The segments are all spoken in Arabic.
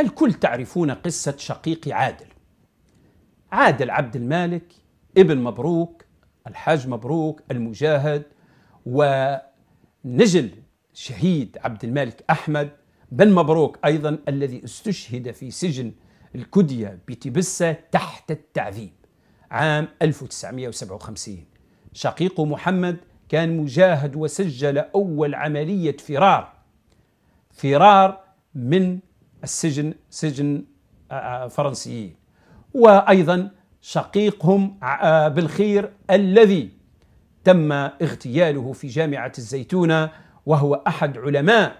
الكل تعرفون قصة شقيق عادل عادل عبد المالك ابن مبروك الحاج مبروك المجاهد ونجل شهيد عبد المالك أحمد بن مبروك أيضا الذي استشهد في سجن الكدية بتبسة تحت التعذيب عام 1957 شقيق محمد كان مجاهد وسجل أول عملية فرار فرار من السجن سجن آه، آه، فرنسيين وايضا شقيقهم آه، بالخير الذي تم اغتياله في جامعه الزيتونه وهو احد علماء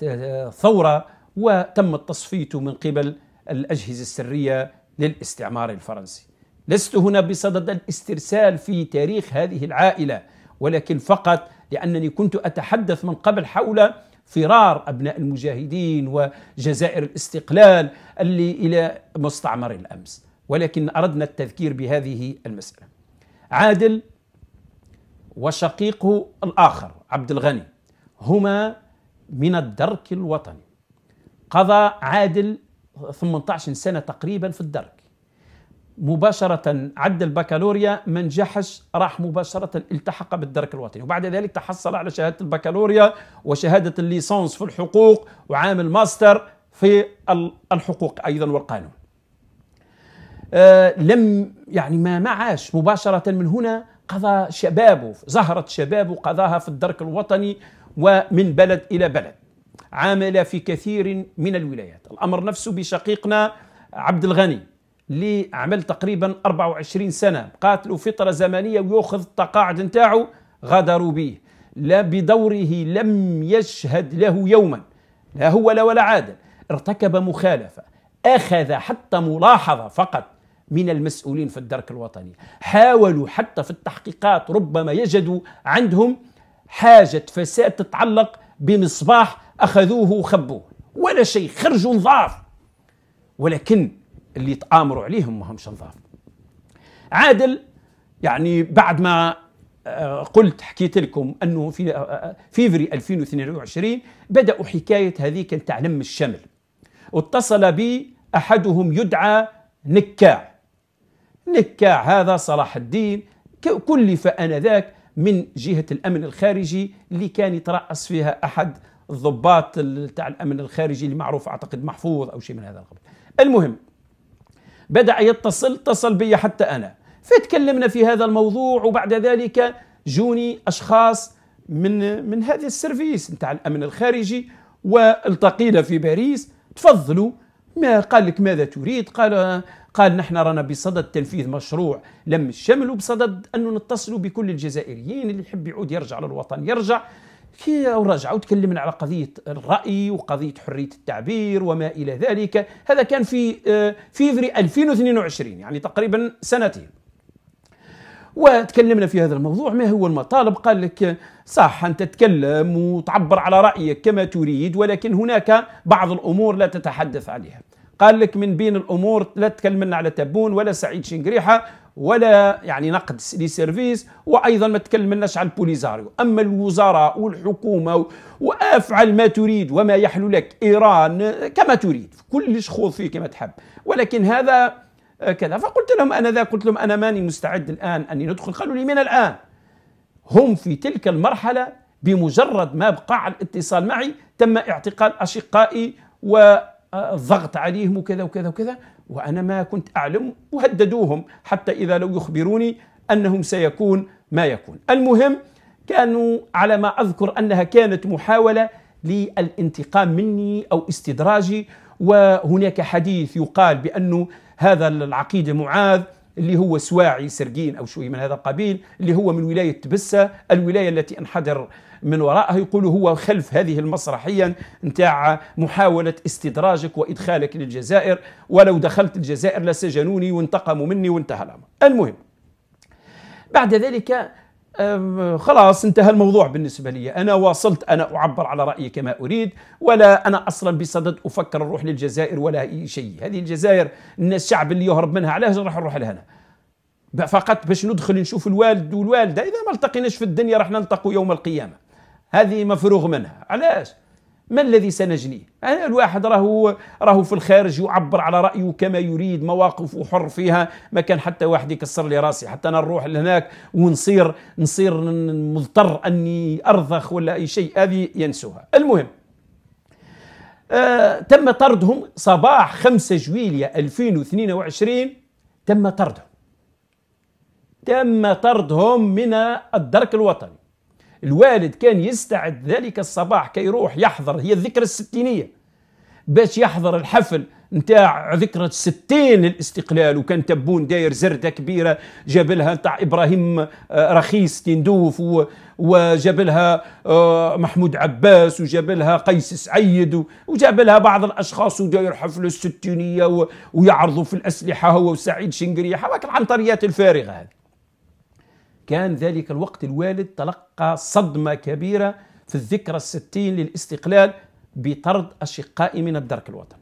الثوره وتم التصفيت من قبل الاجهزه السريه للاستعمار الفرنسي. لست هنا بصدد الاسترسال في تاريخ هذه العائله ولكن فقط لانني كنت اتحدث من قبل حول فرار أبناء المجاهدين وجزائر الاستقلال اللي إلى مستعمر الأمس ولكن أردنا التذكير بهذه المسألة عادل وشقيقه الآخر عبد الغني هما من الدرك الوطني قضى عادل 18 سنة تقريبا في الدرك مباشرة عد البكالوريا من جحش راح مباشرة التحق بالدرك الوطني وبعد ذلك تحصل على شهادة البكالوريا وشهادة الليسانس في الحقوق وعامل ماستر في الحقوق أيضا والقانون آه لم يعني ما معاش مباشرة من هنا قضى شبابه زهرة شبابه قضاها في الدرك الوطني ومن بلد إلى بلد عامل في كثير من الولايات الأمر نفسه بشقيقنا عبد الغني اللي عمل تقريبا 24 سنه قاتلوا فتره زمنيه وياخذ التقاعد نتاعو غادروا به لا بدوره لم يشهد له يوما لا هو لا ولا عادل ارتكب مخالفه اخذ حتى ملاحظه فقط من المسؤولين في الدرك الوطني حاولوا حتى في التحقيقات ربما يجدوا عندهم حاجه فساد تتعلق بمصباح اخذوه وخبوه ولا شيء خرجوا نظاف ولكن اللي تآمروا عليهم ماهمش همش نظام عادل يعني بعد ما آه، قلت حكيت لكم انه في آه، آه، فيفري 2022 بداوا حكايه هذيك كانت لم الشمل واتصل بي احدهم يدعى نكاع نكاع هذا صلاح الدين كلف انذاك من جهه الامن الخارجي اللي كان يترأس فيها احد الضباط تاع الامن الخارجي اللي معروف اعتقد محفوظ او شيء من هذا القبيل المهم بدأ يتصل اتصل بي حتى أنا فتكلمنا في هذا الموضوع وبعد ذلك جوني أشخاص من من هذا السيرفيس نتاع الأمن الخارجي والتقينا في باريس تفضلوا ما قال لك ماذا تريد قال قال نحن رانا بصدد تنفيذ مشروع لم الشمل وبصدد أنه نتصل بكل الجزائريين اللي يحب يعود يرجع للوطن يرجع كي ورجعوا تكلمنا على قضيه الراي وقضيه حريه التعبير وما الى ذلك هذا كان في آه، فيفري 2022 يعني تقريبا سنتين وتكلمنا في هذا الموضوع ما هو المطالب قال لك صح أن تتكلم وتعبر على رأيك كما تريد ولكن هناك بعض الأمور لا تتحدث عليها قال لك من بين الأمور لا تكلمنا على تبون ولا سعيد شنقريحة ولا يعني نقد لي سيرفيس وايضا ما تكلمناش على البوليزاريو اما الوزراء والحكومه وافعل ما تريد وما يحلو لك ايران آه، كما تريد كلش خوض فيه كما تحب ولكن هذا آه، كذا فقلت لهم انا ذا قلت لهم انا ماني مستعد الان اني ندخل قالوا لي من الان هم في تلك المرحله بمجرد ما بقى الاتصال معي تم اعتقال اشقائي والضغط آه، عليهم وكذا وكذا وكذا وأنا ما كنت أعلم وهددوهم حتى إذا لو يخبروني أنهم سيكون ما يكون المهم كانوا على ما أذكر أنها كانت محاولة للانتقام مني أو استدراجي وهناك حديث يقال بأنه هذا العقيد معاذ اللي هو سواعي سرقين أو شوي من هذا القبيل اللي هو من ولاية تبسة الولاية التي انحدر من ورائها يقول هو خلف هذه المسرحية نتاع محاولة استدراجك وإدخالك للجزائر ولو دخلت الجزائر لسجنوني وانتقموا مني وانتهى الأمر المهم بعد ذلك خلاص انتهى الموضوع بالنسبة لي أنا واصلت أنا أعبر على رأيي كما أريد ولا أنا أصلا بصدد أفكر نروح للجزائر ولا أي شيء هذه الجزائر الناس الشعب اللي يهرب منها علاش راح نروح لهنا فقط باش ندخل نشوف الوالد والوالدة إذا ما التقيناش في الدنيا راح نلتقوا يوم القيامة هذه مفروغ منها علاش ما الذي سنجنيه أنا يعني الواحد راهو راهو في الخارج يعبر على رايه كما يريد مواقفه حر فيها ما كان حتى واحد يكسر لي راسي حتى انا نروح لهناك ونصير نصير مضطر اني ارضخ ولا اي شيء هذه ينسوها المهم آه تم طردهم صباح 5 جويلية 2022 تم طردهم تم طردهم من الدرك الوطني الوالد كان يستعد ذلك الصباح كي يروح يحضر هي الذكرى الستينية باش يحضر الحفل نتاع ذكرى الستين الاستقلال وكان تبون داير زردة كبيرة جابلها نتاع إبراهيم آه، رخيص تندوف وجابلها آه، محمود عباس وجابلها قيس سعيد وجابلها بعض الأشخاص وداير حفل الستينية ويعرضوا في الأسلحة هو وسعيد شنقريحة ولكن العنطريات الفارغة هذه كان ذلك الوقت الوالد تلقى صدمة كبيرة في الذكرى الستين للاستقلال بطرد أشقائي من الدرك الوطني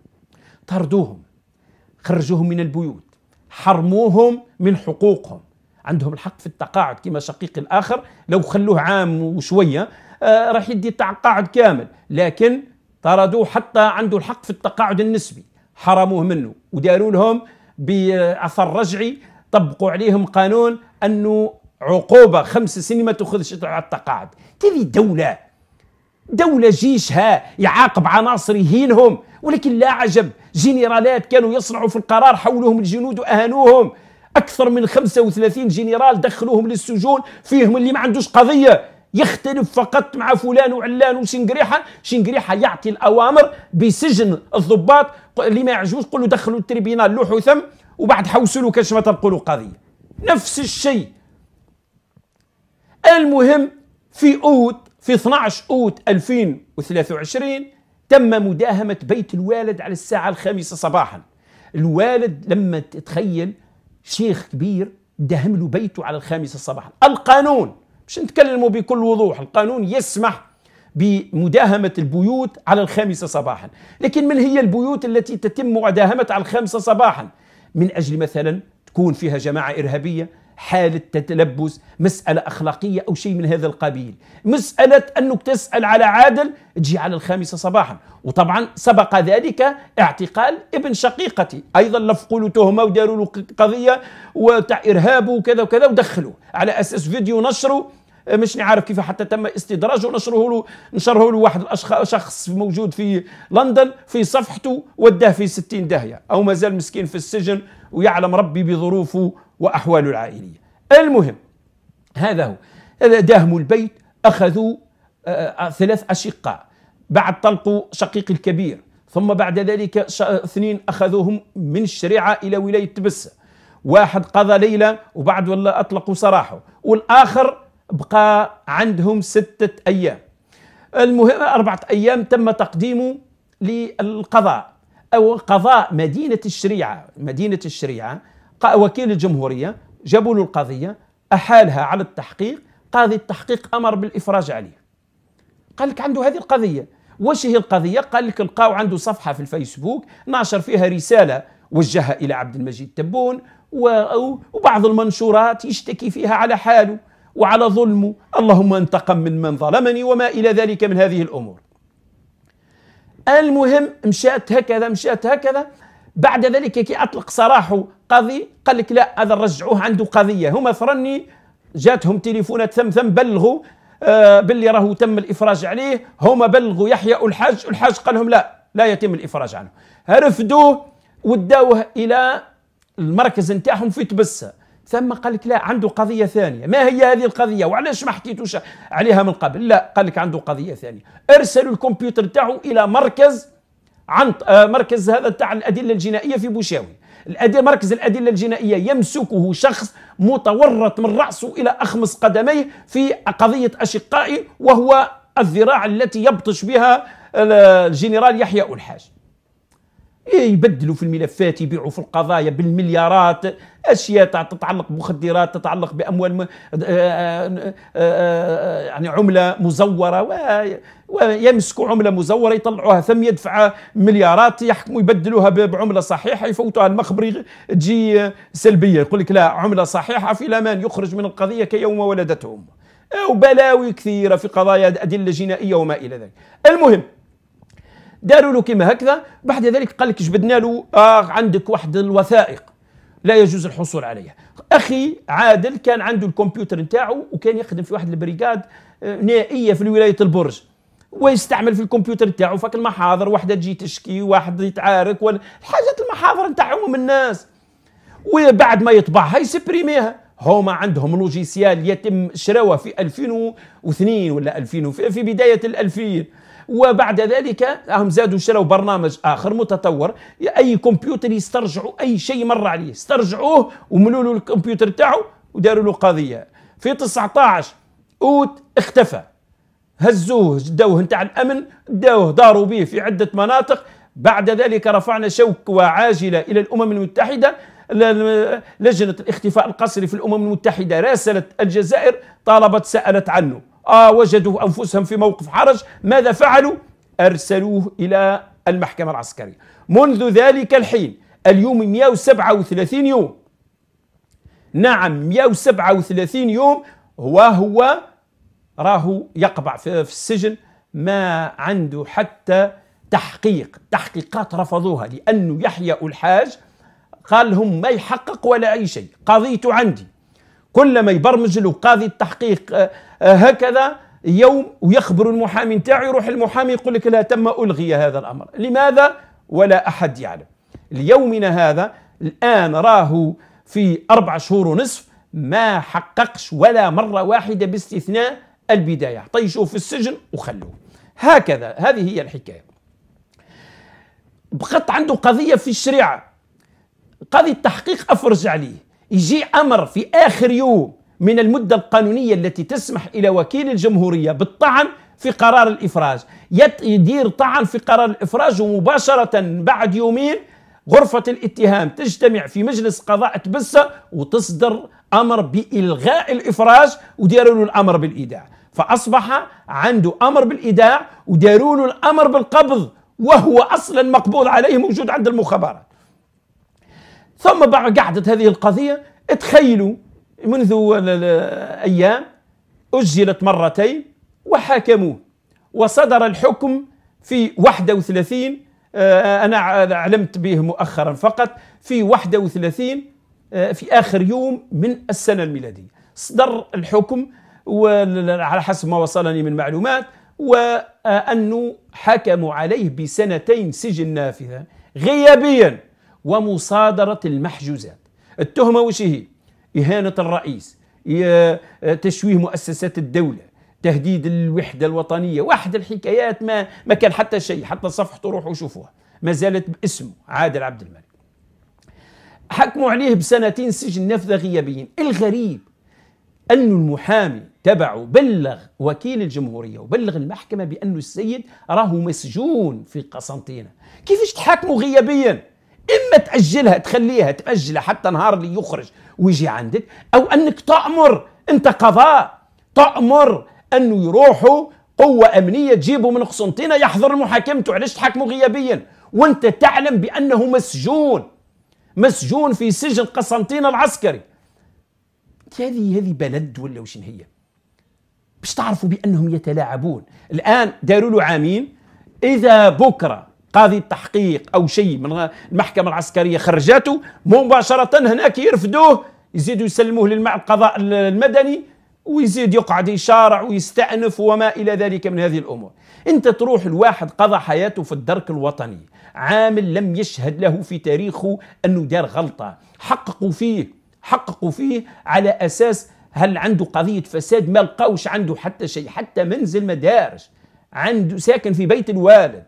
طردوهم خرجوهم من البيوت حرموهم من حقوقهم عندهم الحق في التقاعد كما شقيق الآخر لو خلوه عام وشوية آه راح يدي تقاعد كامل لكن طردوه حتى عنده الحق في التقاعد النسبي حرموه منه وداروا لهم بأثر رجعي طبقوا عليهم قانون أنه عقوبه خمس سنين ما تاخذش على التقاعد كيف دوله دوله جيشها يعاقب عناصر يهينهم ولكن لا عجب جنرالات كانوا يصنعوا في القرار حولهم الجنود واهانوهم اكثر من 35 جنرال دخلوهم للسجون فيهم اللي ما عندوش قضيه يختلف فقط مع فلان وعلان وشنقريحة شنقريحة يعطي الأوامر بسجن الضباط اللي ما يعجبوش قول له دخلوا التريبينال لوحوا ثم وبعد حوسوا له كاش ما تنقلوا قضية نفس الشيء المهم في أوت في 12 أوت 2023 تم مداهمة بيت الوالد على الساعة الخامسة صباحا الوالد لما تتخيل شيخ كبير دهم له بيته على الخامسة صباحا القانون باش نتكلموا بكل وضوح القانون يسمح بمداهمة البيوت على الخامسة صباحا لكن من هي البيوت التي تتم مداهمة على الخامسة صباحا من أجل مثلا تكون فيها جماعة إرهابية حالة تتلبس مسألة أخلاقية أو شيء من هذا القبيل مسألة أنك تسأل على عادل تجي على الخامسة صباحا وطبعا سبق ذلك اعتقال ابن شقيقتي أيضا لفقوا له تهمة وداروا له قضية وتاع إرهاب وكذا وكذا ودخلوا على أساس فيديو نشره مش نعرف كيف حتى تم استدراجه ونشره له نشره له واحد شخص موجود في لندن في صفحته وداه في 60 داهيه او مازال مسكين في السجن ويعلم ربي بظروفه وأحواله العائلية المهم هذا هو هذا داهموا البيت أخذوا آه، آه، ثلاث أشقاء بعد طلقوا شقيقي الكبير ثم بعد ذلك اثنين أخذوهم من الشريعة إلى ولاية تبسة واحد قضى ليلة وبعد والله أطلقوا سراحه والآخر بقى عندهم ستة أيام المهم أربعة أيام تم تقديمه للقضاء أو قضاء مدينة الشريعة مدينة الشريعة وكيل الجمهوريه جابوا له القضيه احالها على التحقيق قاضي التحقيق امر بالافراج عليه قال لك عنده هذه القضيه واش هي القضيه قال لك لقاو عنده صفحه في الفيسبوك نشر فيها رساله وجهها الى عبد المجيد تبون وبعض المنشورات يشتكي فيها على حاله وعلى ظلمه اللهم انتقم من من ظلمني وما الى ذلك من هذه الامور المهم مشات هكذا مشات هكذا بعد ذلك كي اطلق سراحه قاضي قال لك لا هذا رجعوه عنده قضيه هما ثرني جاتهم تليفونات ثم ثم بلغوا آه باللي راهو تم الافراج عليه هما بلغوا يحيى الحاج الحاج قال لهم لا لا يتم الافراج عنه رفدوه وداوه الى المركز نتاعهم في تبسه ثم قال لك لا عنده قضية ثانية ما هي هذه القضية وعلاش ما حكيتوش عليها من قبل لا قال لك عنده قضية ثانية ارسلوا الكمبيوتر نتاعه إلى مركز عن آه، مركز هذا تاع الادله الجنائيه في بوشاوي مركز الأدلة الجنائية يمسكه شخص متورط من رأسه إلى أخمص قدميه في قضية أشقائي وهو الذراع التي يبطش بها آه، الجنرال يحيى الحاج إيه، يبدلوا في الملفات يبيعوا في القضايا بالمليارات اشياء تتعلق بمخدرات تتعلق باموال م... آه، آه، آه، يعني عمله مزوره و... ويمسكوا عمله مزوره يطلعوها ثم يدفع مليارات يحكموا يبدلوها بعمله صحيحه يفوتوها المخبر تجي سلبيه يقول لك لا عمله صحيحه في الامان يخرج من القضيه كيوم ولدتهم وبلاوي كثيره في قضايا ادله جنائيه وما الى ذلك المهم داروا له كما هكذا بعد ذلك قال لك جبدنا له آه عندك واحد الوثائق لا يجوز الحصول عليها اخي عادل كان عنده الكمبيوتر نتاعو وكان يخدم في واحد البريغاد آه، نائيه في ولايه البرج ويستعمل في الكمبيوتر نتاعو فك المحاضر وحده تجي تشكي واحد يتعارك الحاجات المحاضر نتاع عموم الناس وبعد ما يطبعها يسبريميها هما عندهم لوجيسيال يتم شراوه في 2002 ولا 2000 في بدايه ال 2000 وبعد ذلك هم زادوا شروا برنامج اخر متطور اي كمبيوتر يسترجعوا اي شيء مر عليه استرجعوه وملوا له الكمبيوتر تاعو وداروا له قضيه في 19 اوت اختفى هزوه جدوه نتاع الامن داوه داروا به في عده مناطق بعد ذلك رفعنا شوك عاجلة إلى الأمم المتحدة لجنة الاختفاء القسري في الأمم المتحدة راسلت الجزائر طالبت سألت عنه آه وجدوا أنفسهم في موقف حرج ماذا فعلوا؟ أرسلوه إلى المحكمة العسكرية منذ ذلك الحين اليوم 137 يوم نعم 137 يوم وهو راهو يقبع في السجن ما عنده حتى تحقيق تحقيقات رفضوها لأنه يحيى الحاج قال لهم ما يحقق ولا أي شيء قضيته عندي كل ما يبرمج له قاضي التحقيق آه، هكذا يوم ويخبر المحامي نتاعو يروح المحامي يقول لك لا تم الغي هذا الامر لماذا ولا احد يعلم ليومنا هذا الان راهو في اربع شهور ونصف ما حققش ولا مره واحده باستثناء البدايه طيشوه في السجن وخلوه هكذا هذه هي الحكايه بقت عنده قضيه في الشريعه قاضي التحقيق افرج عليه يجي امر في اخر يوم من المدة القانونية التي تسمح إلى وكيل الجمهورية بالطعن في قرار الإفراج يدير طعن في قرار الإفراج ومباشرة بعد يومين غرفة الاتهام تجتمع في مجلس قضاء تبسة وتصدر أمر بإلغاء الإفراج وديروا له الأمر بالإيداع فأصبح عنده أمر بالإيداع وداروا له الأمر بالقبض وهو أصلا مقبوض عليه موجود عند المخابرات ثم بعد قعدت هذه القضية تخيلوا منذ أيام أجلت مرتين وحاكموه وصدر الحكم في 31 آه، أنا علمت به مؤخرا فقط في 31 آه، في آخر يوم من السنة الميلادية صدر الحكم وعلى حسب ما وصلني من معلومات وأنه حكموا عليه بسنتين سجن نافذة غيابيا ومصادرة المحجوزات التهمة وش هي؟ إهانة الرئيس تشويه مؤسسات الدولة تهديد الوحدة الوطنية واحد الحكايات ما, ما كان حتى شيء حتى صفحته روحوا وشوفوها ما زالت باسمه عادل عبد الملك حكموا عليه بسنتين سجن نفذة غيابيين الغريب أن المحامي تبعه بلغ وكيل الجمهورية وبلغ المحكمة بأن السيد راه مسجون في قسنطينة كيفاش تحاكمه غيابيا إما تأجلها تخليها تأجلها حتى نهار اللي يخرج ويجي عندك او انك تامر انت قضاء تامر انه يروحوا قوة أمنية تجيبه من قسنطينة يحضر محاكمته علاش تحاكمه غيابيا وأنت تعلم بأنه مسجون مسجون في سجن قسنطينة العسكري هذه هذه بلد ولا وش هي باش تعرفوا بأنهم يتلاعبون الآن داروا له عامين إذا بكرة قاضي التحقيق او شيء من المحكمه العسكريه خرجاته مباشره هناك يرفدوه يزيدوا يسلموه للقضاء المدني ويزيد يقعد يشارع ويستأنف وما إلى ذلك من هذه الأمور أنت تروح الواحد قضى حياته في الدرك الوطني عامل لم يشهد له في تاريخه أنه دار غلطة حققوا فيه حققوا فيه على أساس هل عنده قضية فساد ما لقاوش عنده حتى شيء حتى منزل ما دارش عنده ساكن في بيت الوالد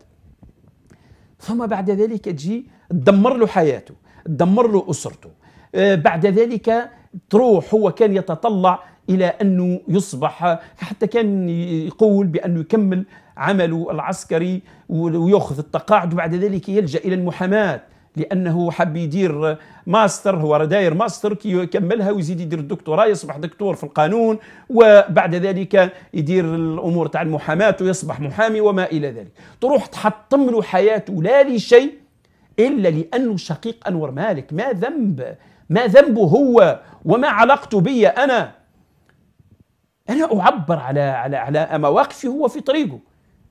ثم بعد ذلك تجي تدمر له حياته تدمر له أسرته آه، بعد ذلك تروح هو كان يتطلع إلى أنه يصبح حتى كان يقول بأنه يكمل عمله العسكري ويأخذ التقاعد وبعد ذلك يلجأ إلى المحاماة لانه حب يدير ماستر هو داير ماستر كي يكملها ويزيد يدير الدكتوراه يصبح دكتور في القانون وبعد ذلك يدير الامور تاع المحاماه ويصبح محامي وما الى ذلك تروح تحطم له حياته لا لشيء الا لانه شقيق انور مالك ما ذنب ما ذنبه هو وما علاقته بي انا انا اعبر على على على مواقفي هو في طريقه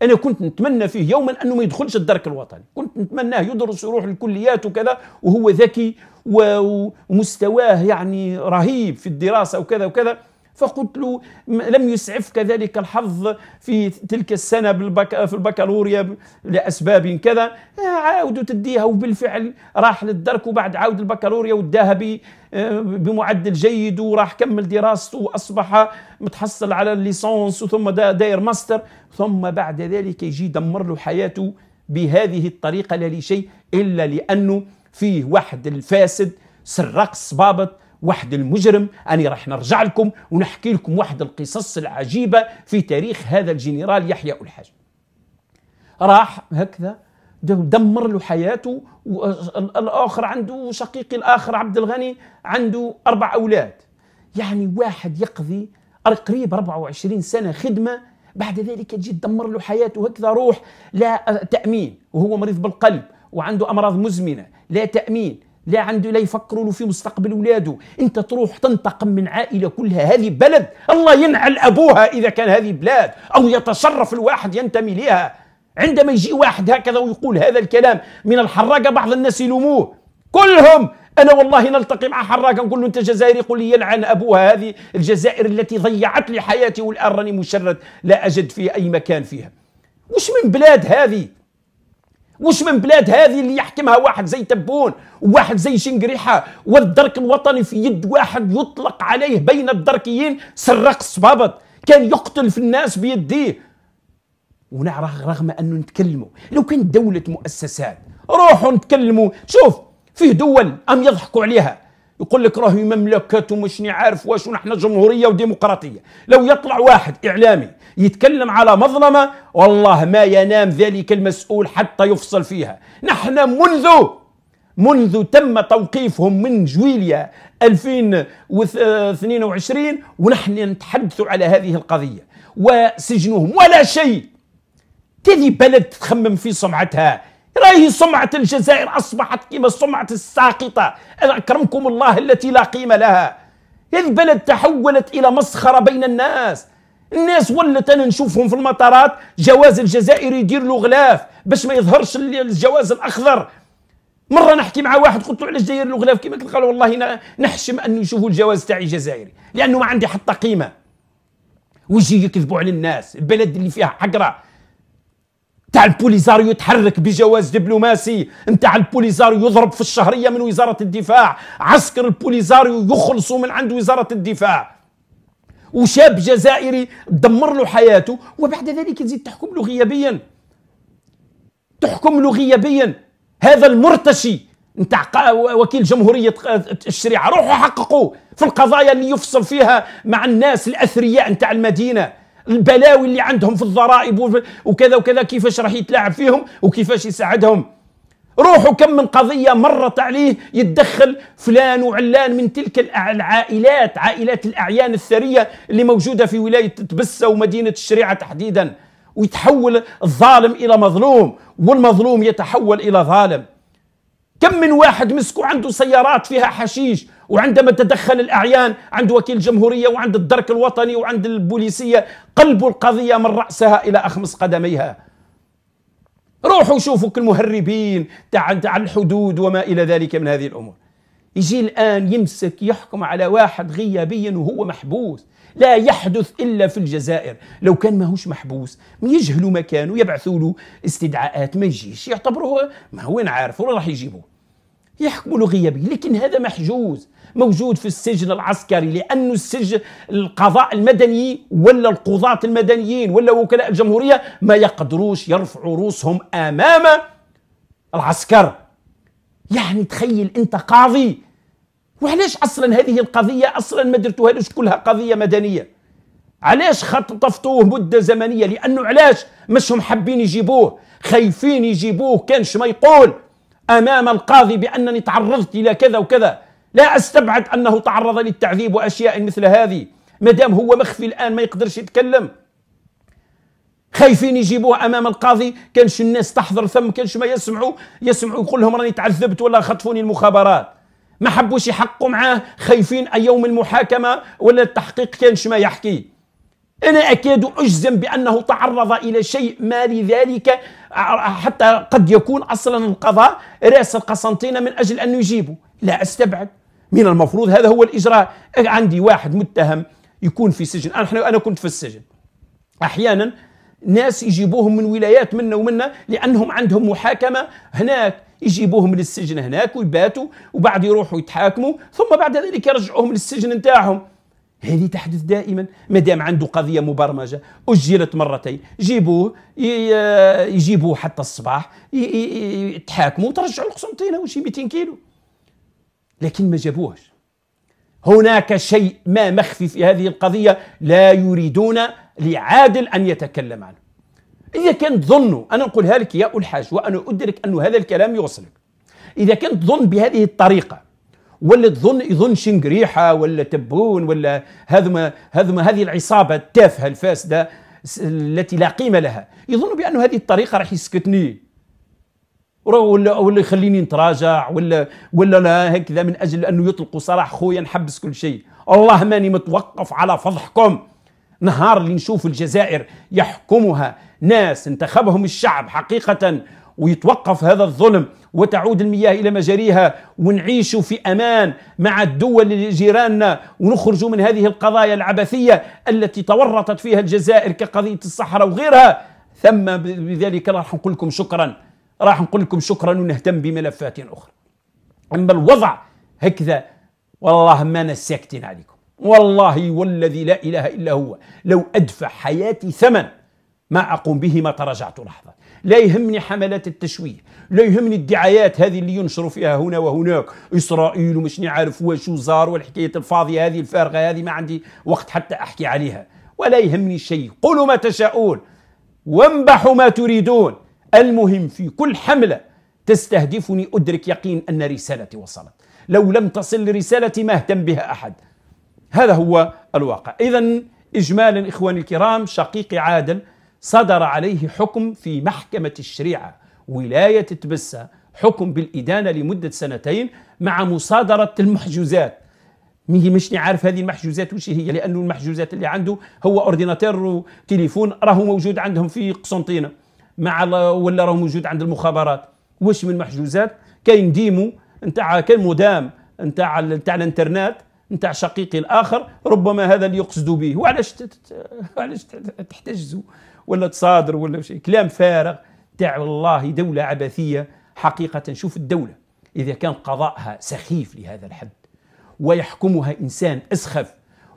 انا كنت نتمنى فيه يوما انه ما يدخلش الدرك الوطني نتمناه يدرس يروح الكليات وكذا وهو ذكي ومستواه يعني رهيب في الدراسة وكذا وكذا فقلت له لم يسعفك ذلك الحظ في تلك السنه بالبك... في البكالوريا لاسباب كذا آه، عاود تديها وبالفعل راح للدرك وبعد عاود البكالوريا وداها بمعدل جيد وراح كمل دراسته واصبح متحصل على الليسانس ثم داير ماستر ثم بعد ذلك يجي يدمر له حياته بهذه الطريقة لا لشيء إلا لأنه فيه واحد الفاسد سراق صبابط واحد المجرم أنا راح نرجع لكم ونحكي لكم واحد القصص العجيبة في تاريخ هذا الجنرال يحيى الحاج راح هكذا دمر له حياته والآخر عنده شقيقي الآخر عبد الغني عنده أربع أولاد يعني واحد يقضي قريب 24 سنة خدمة بعد ذلك تجي تدمر له حياته هكذا روح لا آه، تامين وهو مريض بالقلب وعنده امراض مزمنه لا تامين لا عنده لا يفكروا له في مستقبل اولاده انت تروح تنتقم من عائله كلها هذه بلد الله ينعل ابوها اذا كان هذه بلاد او يتصرف الواحد ينتمي لها عندما يجي واحد هكذا ويقول هذا الكلام من الحراقه بعض الناس يلوموه كلهم انا والله نلتقي مع حراك نقول له انت جزائري قل لي يلعن ابوها هذه الجزائر التي ضيعت لي حياتي والان راني مشرد لا اجد في اي مكان فيها وش من بلاد هذه وش من بلاد هذه اللي يحكمها واحد زي تبون وواحد زي شنقريحة والدرك الوطني في يد واحد يطلق عليه بين الدركيين سراق صبابط كان يقتل في الناس بيديه ونعرف رغم أنه نتكلموا لو كانت دولة مؤسسات روحوا نتكلموا شوف فيه دول أم يضحكوا عليها يقول لك راهي مملكات ومش عارف واش نحن جمهوريه وديمقراطيه لو يطلع واحد اعلامي يتكلم على مظلمه والله ما ينام ذلك المسؤول حتى يفصل فيها نحن منذ منذ تم توقيفهم من جويليا 2022 ونحن نتحدث على هذه القضيه وسجنهم ولا شيء كذي بلد تخمم في سمعتها راهي سمعة الجزائر أصبحت كما السمعة الساقطة أكرمكم الله التي لا قيمة لها البلد تحولت إلى مسخرة بين الناس الناس ولت انا نشوفهم في المطارات جواز الجزائري يدير له غلاف باش ما يظهرش الجواز الاخضر مره نحكي مع واحد قلت له علاش داير الغلاف كيما قال والله نحشم ان يشوفوا الجواز تاعي جزائري لانه ما عندي حتى قيمه ويجي يكذبوا على الناس البلد اللي فيها حقره نتاع البوليزاريو يتحرك بجواز دبلوماسي نتاع البوليزاريو يضرب في الشهريه من وزاره الدفاع عسكر البوليزاريو يخلصوا من عند وزاره الدفاع وشاب جزائري دمر له حياته وبعد ذلك تزيد تحكم له غيابيا تحكم له غيابيا هذا المرتشي نتاع وكيل جمهورية الشريعة روحوا حققوا في القضايا اللي يفصل فيها مع الناس الأثرياء نتاع المدينة البلاوي اللي عندهم في الضرائب وكذا وكذا كيفاش راح يتلاعب فيهم وكيفاش يساعدهم روحوا كم من قضية مرت عليه يتدخل فلان وعلان من تلك العائلات عائلات الأعيان الثرية اللي موجودة في ولاية تبسة ومدينة الشريعة تحديدا ويتحول الظالم إلى مظلوم والمظلوم يتحول إلى ظالم كم من واحد مسكوا عنده سيارات فيها حشيش وعندما تدخل الأعيان عند وكيل الجمهورية وعند الدرك الوطني وعند البوليسية قلبوا القضية من رأسها إلى أخمص قدميها روحوا شوفوا المهربين تاع تاع الحدود وما إلى ذلك من هذه الأمور يجي الآن يمسك يحكم على واحد غيابيا وهو محبوس لا يحدث إلا في الجزائر لو كان ماهوش محبوس يجهلوا مكانه يبعثوا له استدعاءات ما يجيش يعتبروه ما هو نعرفه راح يجيبوه يحكموا له غيابي لكن هذا محجوز موجود في السجن العسكري لأن السجن القضاء المدني ولا القضاة المدنيين ولا وكلاء الجمهورية ما يقدروش يرفعوا روسهم أمام العسكر يعني تخيل أنت قاضي وعلاش أصلا هذه القضية أصلا ما درتوهاش كلها قضية مدنية علاش خطفتوه مدة زمنية لأنه علاش مش هم حابين يجيبوه خايفين يجيبوه كانش ما يقول امام القاضي بانني تعرضت الى كذا وكذا لا استبعد انه تعرض للتعذيب واشياء مثل هذه ما دام هو مخفي الان ما يقدرش يتكلم خايفين يجيبوه امام القاضي كانش الناس تحضر ثم كانش ما يسمعوا يسمعوا يقول لهم راني تعذبت ولا خطفوني المخابرات ما حبوش يحقوا معاه خايفين اي يوم المحاكمه ولا التحقيق كانش ما يحكي انا اكاد اجزم بانه تعرض الى شيء ما لذلك حتى قد يكون أصلا القضاء رأس القسنطينة من أجل أن يجيبوا لا أستبعد من المفروض هذا هو الإجراء عندي واحد متهم يكون في سجن أنا, أنا كنت في السجن أحيانا ناس يجيبوهم من ولايات منا ومنا لأنهم عندهم محاكمة هناك يجيبوهم للسجن هناك ويباتوا وبعد يروحوا يتحاكموا ثم بعد ذلك يرجعوهم للسجن نتاعهم هذه تحدث دائما ما دام عنده قضيه مبرمجه اجلت مرتين جيبوه يجيبوه حتى الصباح تحاكموا وترجعوا القسنطينه وشي 200 كيلو لكن ما جابوهش هناك شيء ما مخفي في هذه القضيه لا يريدون لعادل ان يتكلم عنه اذا كان تظنوا انا نقولها لك يا الحاج وانا ادرك ان هذا الكلام يوصلك اذا كنت تظن بهذه الطريقه ولا تظن يظن شنقريحه ولا تبون ولا هذم هذم هذه العصابه التافهه الفاسده التي لا قيمه لها يظن بان هذه الطريقه راح يسكتني ولا ولا يخليني نتراجع ولا ولا لا هكذا من اجل انه يطلقوا سراح خويا نحبس كل شيء الله ماني متوقف على فضحكم نهار اللي نشوف الجزائر يحكمها ناس انتخبهم الشعب حقيقه ويتوقف هذا الظلم وتعود المياه إلى مجاريها ونعيش في أمان مع الدول جيراننا ونخرج من هذه القضايا العبثية التي تورطت فيها الجزائر كقضية الصحراء وغيرها ثم بذلك راح نقول لكم شكرا راح نقول لكم شكرا ونهتم بملفات أخرى أما الوضع هكذا والله ما ساكتين عليكم والله والذي لا إله إلا هو لو أدفع حياتي ثمن ما أقوم به ما تراجعت لحظة لا يهمني حملات التشويه لا يهمني الدعايات هذه اللي ينشروا فيها هنا وهناك اسرائيل ومش عارف واش وزار والحكايه الفاضيه هذه الفارغه هذه ما عندي وقت حتى احكي عليها ولا يهمني شيء قولوا ما تشاءون وانبحوا ما تريدون المهم في كل حمله تستهدفني ادرك يقين ان رسالتي وصلت لو لم تصل رسالتي ما اهتم بها احد هذا هو الواقع اذا اجمالا اخواني الكرام شقيقي عادل صدر عليه حكم في محكمة الشريعة ولاية تبسة حكم بالإدانة لمدة سنتين مع مصادرة المحجوزات مهي مش عارف هذه المحجوزات وش هي لأنه المحجوزات اللي عنده هو أورديناتير وتليفون راهو موجود عندهم في قسنطينة مع ولا راهو موجود عند المخابرات وش من محجوزات كاين ديمو نتاع كاين مدام نتاع نتاع الانترنت نتاع شقيقي الاخر ربما هذا اللي يقصد به وعلاش علاش تحتجزوا ولا تصادر ولا شيء كلام فارغ تاع والله دولة عبثية حقيقة شوف الدولة إذا كان قضاءها سخيف لهذا الحد ويحكمها إنسان أسخف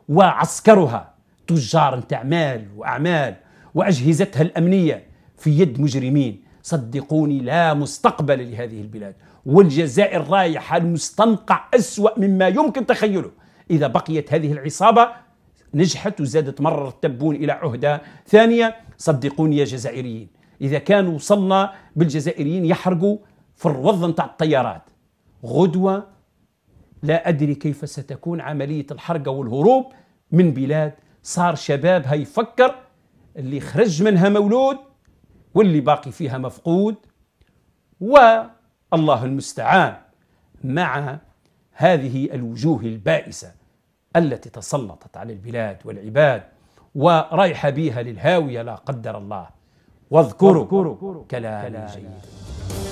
وعسكرها تجار نتاع مال وأعمال وأجهزتها الأمنية في يد مجرمين صدقوني لا مستقبل لهذه البلاد والجزائر رايحة المستنقع أسوأ مما يمكن تخيله إذا بقيت هذه العصابة نجحت وزادت مرة التبون إلى عهدة ثانية صدقوني يا جزائريين إذا كانوا وصلنا بالجزائريين يحرقوا في الروضة نتاع الطيارات غدوة لا أدري كيف ستكون عملية الحرقة والهروب من بلاد صار شباب هيفكر اللي خرج منها مولود واللي باقي فيها مفقود والله المستعان مع هذه الوجوه البائسه التي تسلطت على البلاد والعباد وريح بها للهاوية لا قدر الله واذكروا كلامي جيد.